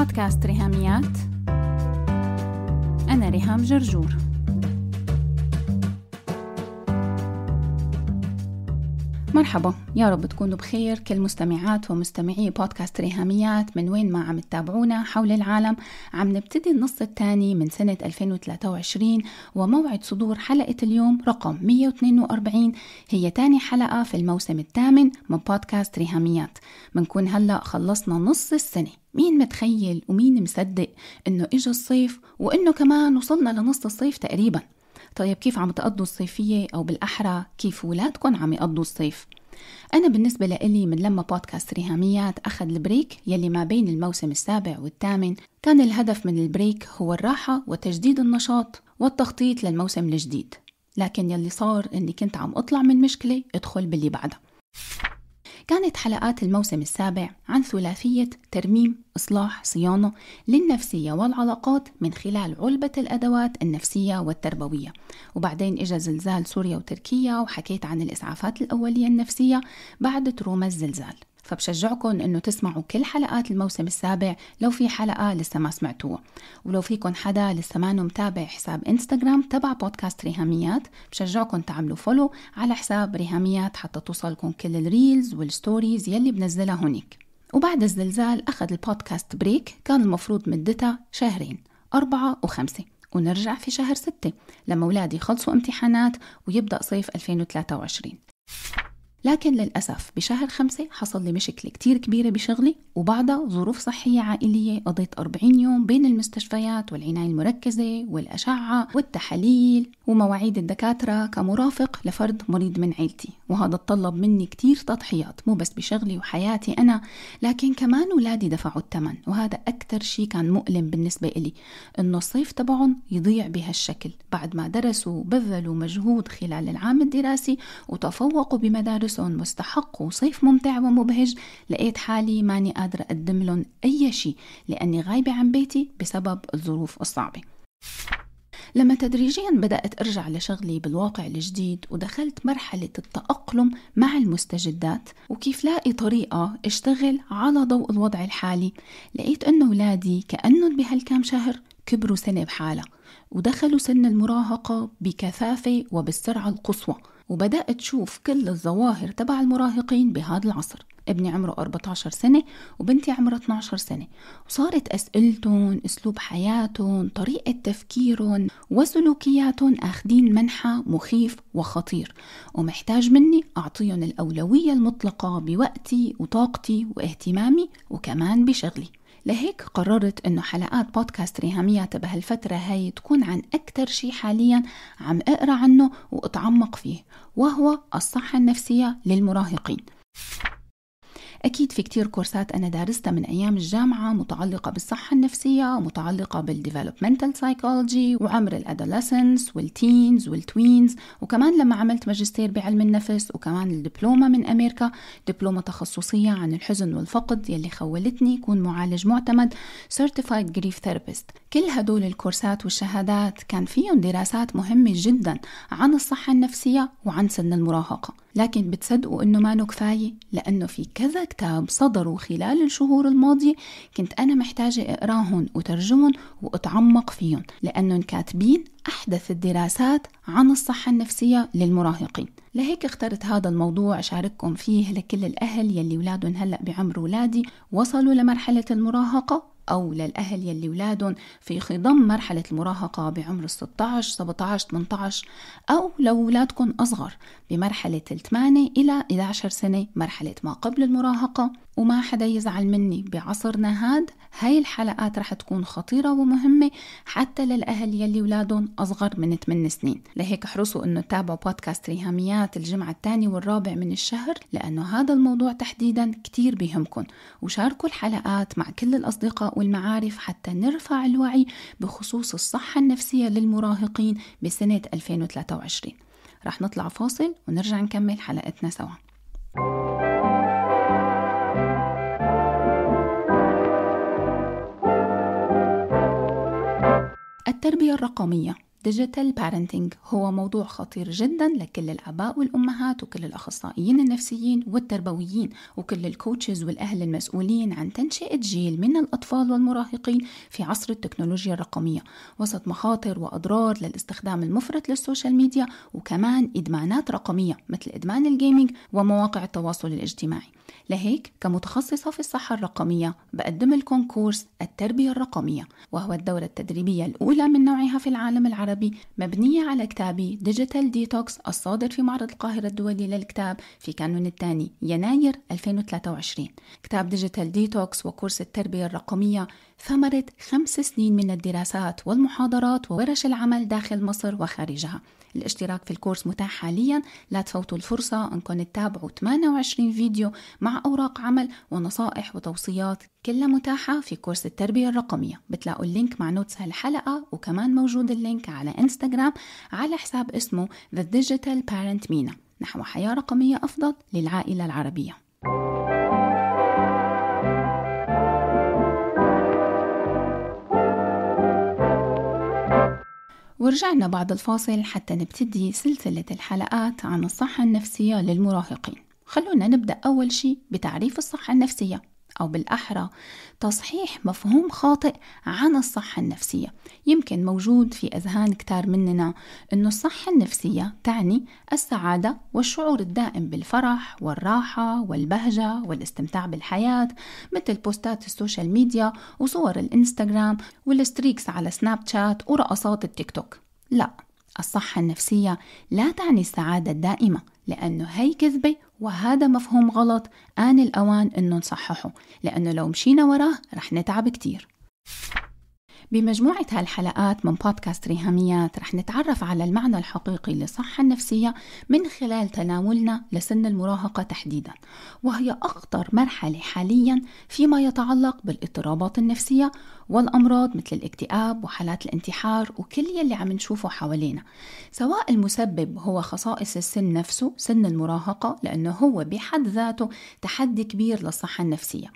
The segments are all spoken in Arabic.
بودكاست ريهاميات أنا ريهام جرجور مرحبا يا رب تكونوا بخير كل مستمعات ومستمعي بودكاست ريهاميات من وين ما عم تتابعونا حول العالم عم نبتدي النص الثاني من سنة 2023 وموعد صدور حلقة اليوم رقم 142 هي تاني حلقة في الموسم الثامن من بودكاست ريهاميات بنكون هلأ خلصنا نص السنة مين متخيل ومين مصدق انه اجى الصيف وانه كمان وصلنا لنص الصيف تقريبا طيب كيف عم تقضوا الصيفية أو بالأحرى كيف ولادكم عم يقضوا الصيف أنا بالنسبة لإلي من لما بودكاست ريهاميات أخذ البريك يلي ما بين الموسم السابع والثامن كان الهدف من البريك هو الراحة وتجديد النشاط والتخطيط للموسم الجديد لكن يلي صار إني كنت عم أطلع من مشكلة أدخل باللي بعدها كانت حلقات الموسم السابع عن ثلاثية ترميم إصلاح صيانة للنفسية والعلاقات من خلال علبة الأدوات النفسية والتربوية وبعدين إجا زلزال سوريا وتركيا وحكيت عن الإسعافات الأولية النفسية بعد تروما الزلزال فبشجعكم انه تسمعوا كل حلقات الموسم السابع لو في حلقه لسه ما سمعتوها ولو فيكم حدا لسه ما متابع حساب انستغرام تبع بودكاست ريهاميات بشجعكم تعملوا فولو على حساب ريهاميات حتى توصلكم كل الريلز والستوريز يلي بنزلها هناك وبعد الزلزال أخذ البودكاست بريك كان المفروض مدتها شهرين أربعة وخمسة ونرجع في شهر ستة لما أولادي يخلصوا امتحانات ويبدأ صيف 2023 لكن للأسف بشهر خمسة حصل لي مشكلة كتير كبيرة بشغلي وبعدها ظروف صحية عائلية قضيت 40 يوم بين المستشفيات والعناية المركزة والأشعة والتحاليل ومواعيد الدكاترة كمرافق لفرد مريض من عيلتي وهذا تطلب مني كتير تضحيات مو بس بشغلي وحياتي أنا لكن كمان ولادي دفعوا الثمن وهذا أكثر شيء كان مؤلم بالنسبة إلي إنه الصيف تبعهم يضيع بهالشكل بعد ما درسوا وبذلوا مجهود خلال العام الدراسي وتفوقوا بمدارسهم واستحقوا صيف ممتع ومبهج لقيت حالي ماني قادرة أقدم لهم أي شيء لأني غايبة عن بيتي بسبب الظروف الصعبة لما تدريجيا بدأت أرجع لشغلي بالواقع الجديد ودخلت مرحلة التأقلم مع المستجدات وكيف لاقي طريقة اشتغل على ضوء الوضع الحالي لقيت أن أولادي كأنهم بهالكام شهر كبروا سنة بحالة ودخلوا سن المراهقة بكثافة وبالسرعة القصوى وبدأت تشوف كل الظواهر تبع المراهقين بهذا العصر ابني عمره 14 سنة وبنتي عمرها 12 سنة وصارت أسئلتهم أسلوب حياتهم طريقة تفكيرهم وسلوكياتهم أخدين منحى مخيف وخطير ومحتاج مني أعطيهم الأولوية المطلقة بوقتي وطاقتي واهتمامي وكمان بشغلي لهيك قررت انه حلقات بودكاست ريهاميات بهالفترة هاي تكون عن اكتر شي حاليا عم اقرا عنه واتعمق فيه وهو الصحة النفسية للمراهقين أكيد في كتير كورسات أنا دارستها من أيام الجامعة متعلقة بالصحة النفسية متعلقة بالديفلوبمنتال سايكولوجي وعمر الأدولسنس والتينز والتوينز وكمان لما عملت ماجستير بعلم النفس وكمان الدبلومة من أمريكا دبلومة تخصصية عن الحزن والفقد يلي خولتني كون معالج معتمد Certified Grief Therapist كل هدول الكورسات والشهادات كان فيهم دراسات مهمة جدا عن الصحة النفسية وعن سن المراهقة لكن بتصدقوا انه ما كفايه لانه في كذا كتاب صدروا خلال الشهور الماضيه كنت انا محتاجه اقراهم وترجمهم واتعمق فيهم لانهم كاتبين احدث الدراسات عن الصحه النفسيه للمراهقين لهيك اخترت هذا الموضوع شارككم فيه لكل الأهل يلي اولادهم هلأ بعمر ولادي وصلوا لمرحلة المراهقة أو للأهل يلي ولادهم في خضم مرحلة المراهقة بعمر 16 17 18 أو لو ولادكم أصغر بمرحلة 8 إلى 11 سنة مرحلة ما قبل المراهقة وما حدا يزعل مني بعصرنا هاد هاي الحلقات رح تكون خطيرة ومهمة حتى للأهل يلي ولادهم أصغر من 8 سنين لهيك احرصوا أنه تابعوا بودكاست ريهاميات الجمعة الثاني والرابع من الشهر لأنه هذا الموضوع تحديدا كتير بهمكن وشاركوا الحلقات مع كل الأصدقاء والمعارف حتى نرفع الوعي بخصوص الصحة النفسية للمراهقين بسنة 2023 رح نطلع فاصل ونرجع نكمل حلقتنا سوا التربية الرقمية ديجيتال بارنتنج هو موضوع خطير جدا لكل الآباء والأمهات وكل الأخصائيين النفسيين والتربويين وكل الكوتشز والأهل المسؤولين عن تنشئة جيل من الأطفال والمراهقين في عصر التكنولوجيا الرقمية وسط مخاطر وأضرار للاستخدام المفرط للسوشيال ميديا وكمان إدمانات رقمية مثل إدمان الجيمنج ومواقع التواصل الاجتماعي لهيك كمتخصصة في الصحة الرقمية بقدم لكم كورس التربية الرقمية وهو الدورة التدريبية الأولى من نوعها في العالم العربي العربي مبنية على كتابي ديجيتال ديتوكس الصادر في معرض القاهرة الدولي للكتاب في كانون الثاني يناير 2023 كتاب ديجيتال ديتوكس وكورس التربية الرقمية ثمرة خمس سنين من الدراسات والمحاضرات وورش العمل داخل مصر وخارجها الاشتراك في الكورس متاح حاليا لا تفوتوا الفرصة أنكم تتابعوا 28 فيديو مع أوراق عمل ونصائح وتوصيات كلها متاحة في كورس التربية الرقمية بتلاقوا اللينك مع نوتس هالحلقة وكمان موجود اللينك على انستغرام على حساب اسمه The Digital Parent Mina نحو حياة رقمية أفضل للعائلة العربية ورجعنا بعد الفاصل حتى نبتدي سلسلة الحلقات عن الصحة النفسية للمراهقين خلونا نبدأ أول شيء بتعريف الصحة النفسية أو بالأحرى تصحيح مفهوم خاطئ عن الصحة النفسية يمكن موجود في أذهان كتار مننا أن الصحة النفسية تعني السعادة والشعور الدائم بالفرح والراحة والبهجة والاستمتاع بالحياة مثل بوستات السوشيال ميديا وصور الإنستغرام والستريكس على سناب شات ورقصات التيك توك لا الصحة النفسية لا تعني السعادة الدائمة لأنه هي كذبة وهذا مفهوم غلط آن الأوان إنه نصححه لأنه لو مشينا وراه رح نتعب كتير بمجموعة هالحلقات من بودكاست ريهاميات رح نتعرف على المعنى الحقيقي للصحة النفسية من خلال تناولنا لسن المراهقة تحديدا وهي أخطر مرحلة حاليا فيما يتعلق بالاضطرابات النفسية والأمراض مثل الاكتئاب وحالات الانتحار وكل يلي عم نشوفه حوالينا سواء المسبب هو خصائص السن نفسه سن المراهقة لأنه هو بحد ذاته تحدي كبير للصحة النفسية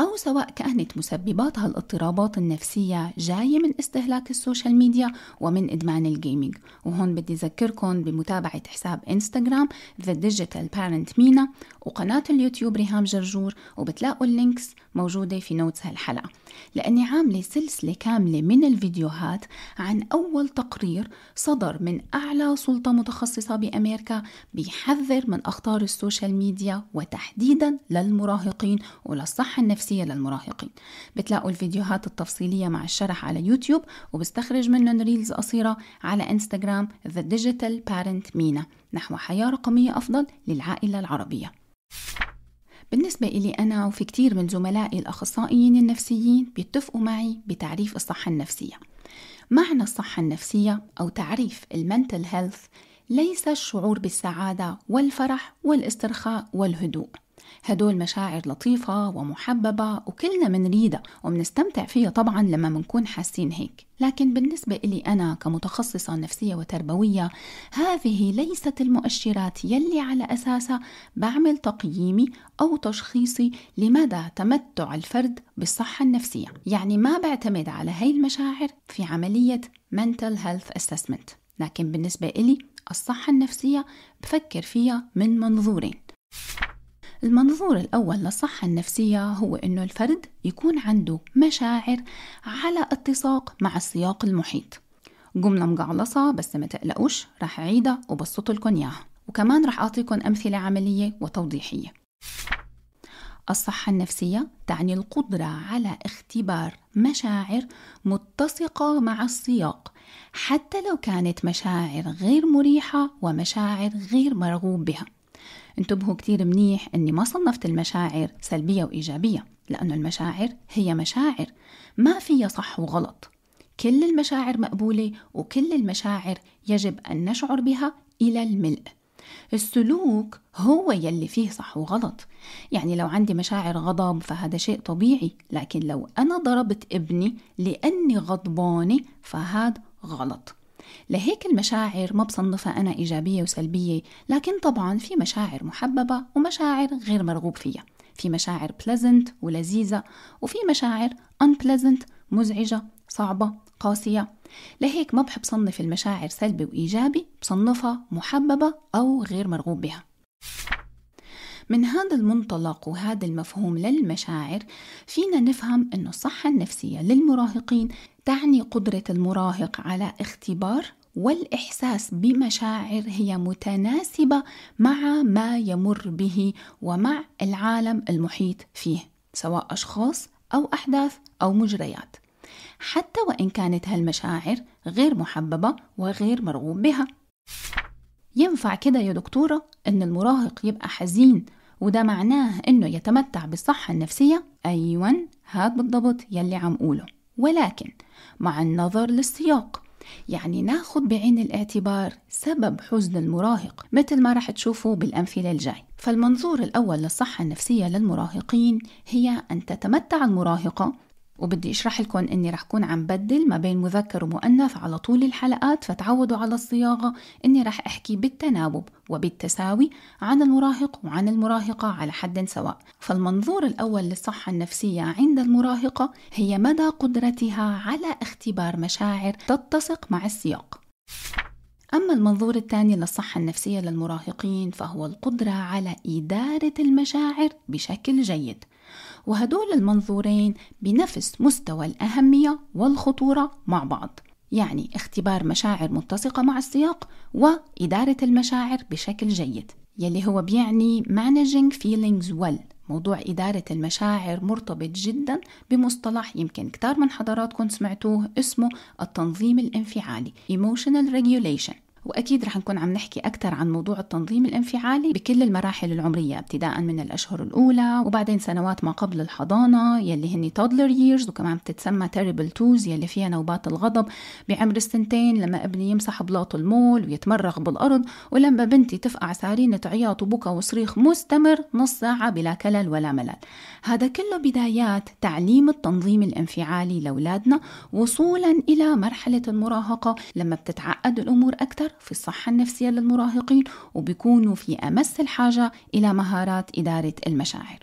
أو سواء كانت مسببات هالاضطرابات النفسية جاية من استهلاك السوشيال ميديا ومن إدمان الجيمنج وهون بدي أذكركم بمتابعة حساب إنستغرام The Digital Parent مينا وقناة اليوتيوب ريهام جرجور وبتلاقوا اللينكس موجودة في نوتس هالحلقة لأني عاملة عاملة سلسلة كاملة من الفيديوهات عن أول تقرير صدر من أعلى سلطة متخصصة بأمريكا بيحذر من أخطار السوشيال ميديا وتحديدا للمراهقين وللصحة النفسية للمراهقين بتلاقوا الفيديوهات التفصيلية مع الشرح على يوتيوب وبستخرج منهم ريلز قصيرة على انستغرام The Digital Parent مينا نحو حياة رقمية أفضل للعائلة العربية بالنسبة إلي أنا وفي كتير من زملائي الأخصائيين النفسيين بيتفقوا معي بتعريف الصحة النفسية معنى الصحة النفسية أو تعريف المنتل هيلث ليس الشعور بالسعادة والفرح والاسترخاء والهدوء هدول مشاعر لطيفة ومحببة وكلنا منريدها ومنستمتع فيها طبعا لما منكون حاسين هيك لكن بالنسبة إلي أنا كمتخصصة نفسية وتربوية هذه ليست المؤشرات يلي على أساسها بعمل تقييمي أو تشخيصي لمدى تمتع الفرد بالصحة النفسية يعني ما بعتمد على هاي المشاعر في عملية Mental Health Assessment لكن بالنسبة إلي الصحة النفسية بفكر فيها من منظورين المنظور الأول للصحة النفسية هو أنه الفرد يكون عنده مشاعر على اتساق مع السياق المحيط جملة مقعلصة بس ما تقلقوش راح أعيدها وبسط لكم إياها وكمان راح أعطيكم أمثلة عملية وتوضيحية الصحة النفسية تعني القدرة على اختبار مشاعر متسقة مع السياق حتى لو كانت مشاعر غير مريحة ومشاعر غير مرغوب بها انتبهوا كتير منيح أني ما صنفت المشاعر سلبية وإيجابية لأنه المشاعر هي مشاعر ما فيها صح وغلط كل المشاعر مقبولة وكل المشاعر يجب أن نشعر بها إلى الملء السلوك هو يلي فيه صح وغلط يعني لو عندي مشاعر غضب فهذا شيء طبيعي لكن لو أنا ضربت ابني لأني غضبانة فهذا غلط لهيك المشاعر ما بصنفها أنا إيجابية وسلبية لكن طبعا في مشاعر محببة ومشاعر غير مرغوب فيها في مشاعر pleasant ولذيذة وفي مشاعر unpleasant مزعجة صعبة قاسية لهيك ما بحب صنف المشاعر سلبي وإيجابي بصنفها محببة أو غير مرغوب بها من هذا المنطلق وهذا المفهوم للمشاعر فينا نفهم أن الصحة النفسية للمراهقين تعني قدرة المراهق على اختبار والاحساس بمشاعر هي متناسبه مع ما يمر به ومع العالم المحيط فيه سواء اشخاص او احداث او مجريات حتى وان كانت هالمشاعر غير محببه وغير مرغوب بها ينفع كده يا دكتورة إن المراهق يبقى حزين وده معناه إنه يتمتع بالصحة النفسية؟ أيوة هاد بالضبط يلي عم قوله ولكن مع النظر للسياق يعني ناخد بعين الاعتبار سبب حزن المراهق مثل ما رح تشوفوا بالأمثلة الجاي فالمنظور الأول للصحة النفسية للمراهقين هي أن تتمتع المراهقة وبدي اشرح لكم اني رح كون عم بدل ما بين مذكر ومؤنث على طول الحلقات فتعودوا على الصياغه اني رح احكي بالتناوب وبالتساوي عن المراهق وعن المراهقه على حد سواء فالمنظور الاول للصحه النفسيه عند المراهقه هي مدى قدرتها على اختبار مشاعر تتسق مع السياق أما المنظور الثاني للصحة النفسية للمراهقين فهو القدرة على إدارة المشاعر بشكل جيد وهدول المنظورين بنفس مستوى الأهمية والخطورة مع بعض يعني اختبار مشاعر متسقة مع السياق وإدارة المشاعر بشكل جيد يلي هو بيعني managing feelings well موضوع إدارة المشاعر مرتبط جدا بمصطلح يمكن كتار من حضراتكم سمعتوه اسمه التنظيم الانفعالي emotional regulation وأكيد رح نكون عم نحكي أكثر عن موضوع التنظيم الانفعالي بكل المراحل العمرية ابتداء من الأشهر الأولى وبعدين سنوات ما قبل الحضانة يلي هن toddler years وكمان بتتسمى terrible twos يلي فيها نوبات الغضب بعمر السنتين لما ابني يمسح بلاط المول ويتمرغ بالأرض ولما بنتي تفقع سارينة عياط وبكى وصريخ مستمر نص ساعة بلا كلل ولا ملل هذا كله بدايات تعليم التنظيم الانفعالي لأولادنا وصولا إلى مرحلة المراهقة لما بتتعقد الأمور أكثر أكثر في الصحة النفسية للمراهقين وبيكونوا في أمس الحاجة إلى مهارات إدارة المشاعر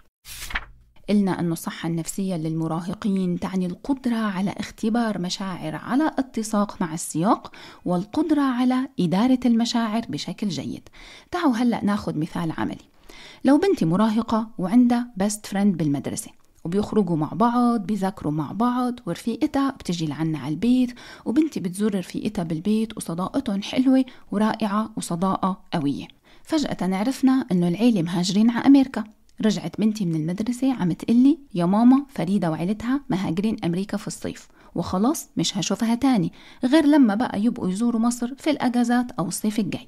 قلنا أن الصحة النفسية للمراهقين تعني القدرة على اختبار مشاعر على اتساق مع السياق والقدرة على إدارة المشاعر بشكل جيد تعالوا هلأ ناخذ مثال عملي لو بنتي مراهقة وعندها بيست فريند بالمدرسة وبيخرجوا مع بعض بيذاكروا مع بعض ورفيقتها بتجي لعنا على البيت وبنتي بتزور رفيقتها بالبيت وصداقتهم حلوة ورائعة وصداقة قوية فجأة عرفنا إنه العيلة مهاجرين على أمريكا رجعت بنتي من المدرسة عم تقلي يا ماما فريدة وعيلتها مهاجرين أمريكا في الصيف وخلاص مش هشوفها تاني غير لما بقى يبقوا يزوروا مصر في الأجازات أو الصيف الجاي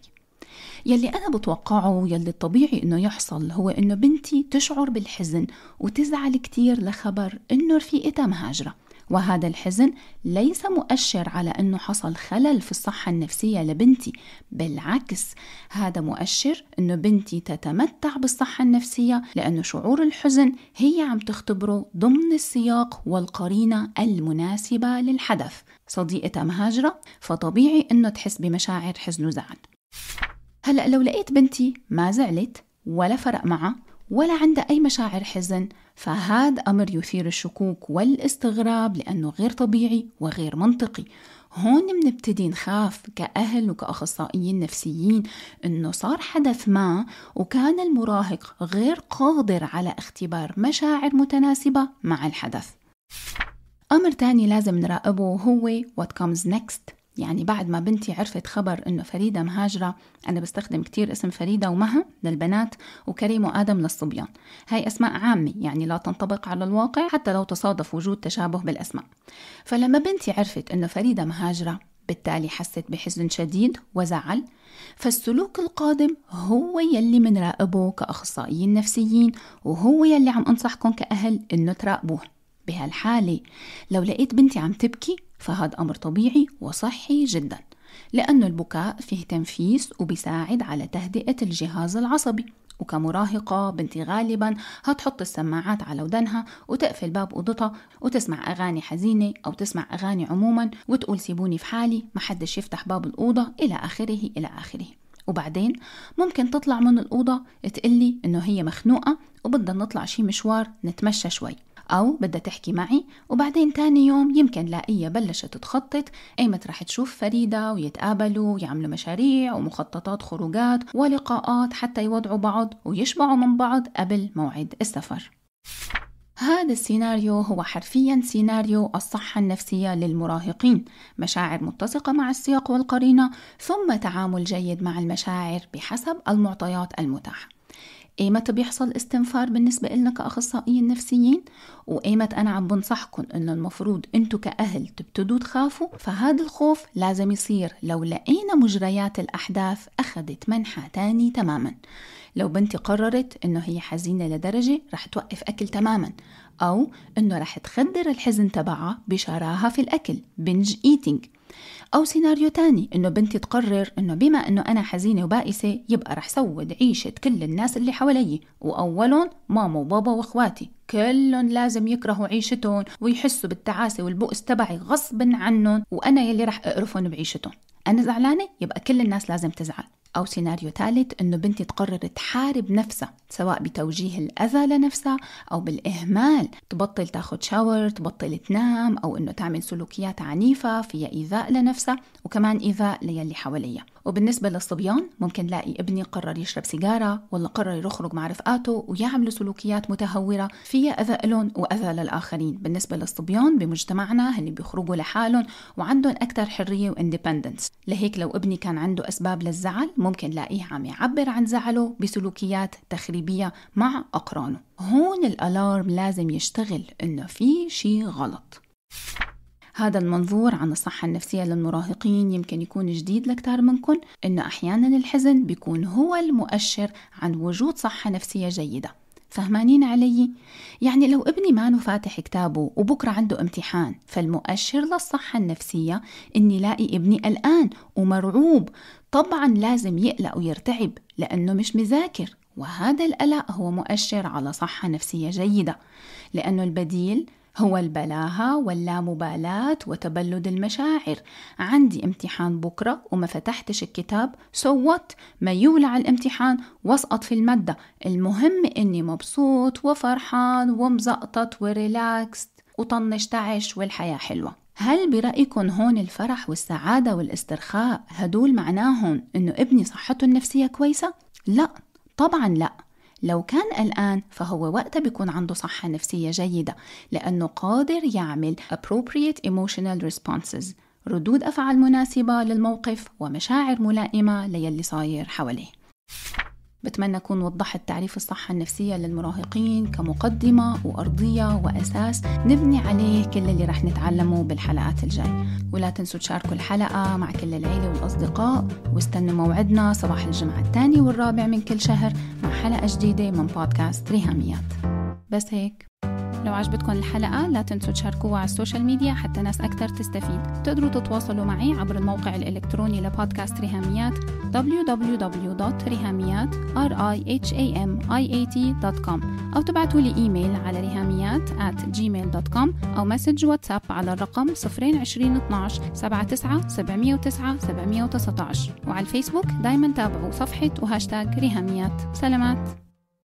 يلي أنا بتوقعه يلي الطبيعي إنه يحصل هو إنه بنتي تشعر بالحزن وتزعل كتير لخبر إنه رفيقتها مهاجرة وهذا الحزن ليس مؤشر على أنه حصل خلل في الصحة النفسية لبنتي بالعكس هذا مؤشر أنه بنتي تتمتع بالصحة النفسية لأنه شعور الحزن هي عم تختبره ضمن السياق والقرينة المناسبة للحدث صديقتها مهاجرة فطبيعي أنه تحس بمشاعر حزن وزعل هلأ لو لقيت بنتي ما زعلت ولا فرق معها ولا عندها أي مشاعر حزن فهذا أمر يثير الشكوك والاستغراب لأنه غير طبيعي وغير منطقي هون منبتدي نخاف كأهل وكأخصائيين نفسيين إنه صار حدث ما وكان المراهق غير قادر على اختبار مشاعر متناسبة مع الحدث أمر تاني لازم نراقبه هو what comes next يعني بعد ما بنتي عرفت خبر إنه فريدة مهاجرة أنا بستخدم كتير اسم فريدة ومها للبنات وكريم وآدم للصبيان هاي أسماء عامة يعني لا تنطبق على الواقع حتى لو تصادف وجود تشابه بالأسماء فلما بنتي عرفت إنه فريدة مهاجرة بالتالي حست بحزن شديد وزعل فالسلوك القادم هو يلي منراقبه كأخصائيين نفسيين وهو يلي عم أنصحكم كأهل إنه تراقبوه بهالحالة لو لقيت بنتي عم تبكي فهذا أمر طبيعي وصحي جدا لأن البكاء فيه تنفيس وبيساعد على تهدئة الجهاز العصبي وكمراهقة بنتي غالبا هتحط السماعات على ودنها وتقفل باب أوضتها وتسمع أغاني حزينة أو تسمع أغاني عموما وتقول سيبوني في حالي محدش يفتح باب الأوضة إلى آخره إلى آخره وبعدين ممكن تطلع من الأوضة تقلي إنه هي مخنوقة وبدها نطلع شي مشوار نتمشى شوي أو بدها تحكي معي وبعدين تاني يوم يمكن لاقيها بلشت تخطط أيمت رح تشوف فريدة ويتقابلوا ويعملوا مشاريع ومخططات خروجات ولقاءات حتى يوضعوا بعض ويشبعوا من بعض قبل موعد السفر هذا السيناريو هو حرفيا سيناريو الصحة النفسية للمراهقين مشاعر متسقة مع السياق والقرينة ثم تعامل جيد مع المشاعر بحسب المعطيات المتاحة ايمتى بيحصل استنفار بالنسبة لنا كأخصائيين نفسيين وايمتى أنا عم بنصحكم إنه المفروض أنتوا كأهل تبتدوا تخافوا فهذا الخوف لازم يصير لو لقينا مجريات الأحداث أخذت منحى تاني تماما لو بنتي قررت إنه هي حزينة لدرجة رح توقف أكل تماما أو إنه رح تخدر الحزن تبعها بشراهة في الأكل بنج إيتينج أو سيناريو تاني إنه بنتي تقرر إنه بما إنه أنا حزينة وبائسة يبقى رح سود عيشة كل الناس اللي حوالي وأولهم ماما وبابا وإخواتي كلهم لازم يكرهوا عيشتهم ويحسوا بالتعاسة والبؤس تبعي غصب عنهم وأنا يلي رح أقرفهم بعيشتهم أنا زعلانة يبقى كل الناس لازم تزعل أو سيناريو ثالث أنه بنتي تقرر تحارب نفسها سواء بتوجيه الأذى لنفسها أو بالإهمال تبطل تاخد شاور تبطل تنام أو أنه تعمل سلوكيات عنيفة فيها إيذاء لنفسها وكمان إيذاء للي حواليها وبالنسبة للصبيان ممكن لاقي ابني قرر يشرب سيجارة ولا قرر يخرج مع رفقاته ويعملوا سلوكيات متهورة فيها أذى لهم وأذى للآخرين بالنسبة للصبيان بمجتمعنا هن بيخرجوا لحالهم وعندهم أكثر حرية واندبندنس لهيك لو ابني كان عنده أسباب للزعل ممكن لاقيه عم يعبر عن زعله بسلوكيات تخريبية مع أقرانه هون الألارم لازم يشتغل إنه في شي غلط هذا المنظور عن الصحة النفسية للمراهقين يمكن يكون جديد لكتار منكم إنه أحيانا الحزن بيكون هو المؤشر عن وجود صحة نفسية جيدة فهمانين علي؟ يعني لو ابني ما فاتح كتابه وبكرة عنده امتحان فالمؤشر للصحة النفسية إني لاقي ابني قلقان ومرعوب طبعا لازم يقلق ويرتعب لأنه مش مذاكر وهذا القلق هو مؤشر على صحة نفسية جيدة لأنه البديل هو البلاهة واللامبالاة وتبلد المشاعر عندي امتحان بكرة وما فتحتش الكتاب سوت ما يولع الامتحان واسقط في المادة المهم اني مبسوط وفرحان ومزقطط وريلاكست وطنش تعش والحياة حلوة هل برأيكم هون الفرح والسعادة والاسترخاء هدول معناهم انه ابني صحته النفسية كويسة؟ لا طبعا لا لو كان الآن فهو وقتها بيكون عنده صحة نفسية جيدة لأنه قادر يعمل appropriate emotional responses ردود أفعال مناسبة للموقف ومشاعر ملائمة للي صاير حواليه بتمنى أكون وضحت تعريف الصحة النفسية للمراهقين كمقدمة وأرضية وأساس نبني عليه كل اللي رح نتعلمه بالحلقات الجاي ولا تنسوا تشاركوا الحلقة مع كل العيلة والأصدقاء واستنوا موعدنا صباح الجمعة الثاني والرابع من كل شهر مع حلقة جديدة من بودكاست ريهاميات بس هيك لو عجبتكم الحلقة لا تنسوا تشاركوها على السوشيال ميديا حتى ناس أكثر تستفيد تقدروا تتواصلوا معي عبر الموقع الإلكتروني لبودكاست رهاميات www.rihamiat.com أو تبعتوا لي إيميل على رهاميات at gmail.com أو مسج واتساب على الرقم 02012 79 709 719 وعلى الفيسبوك دايما تابعوا صفحة وهاشتاج رهاميات سلامات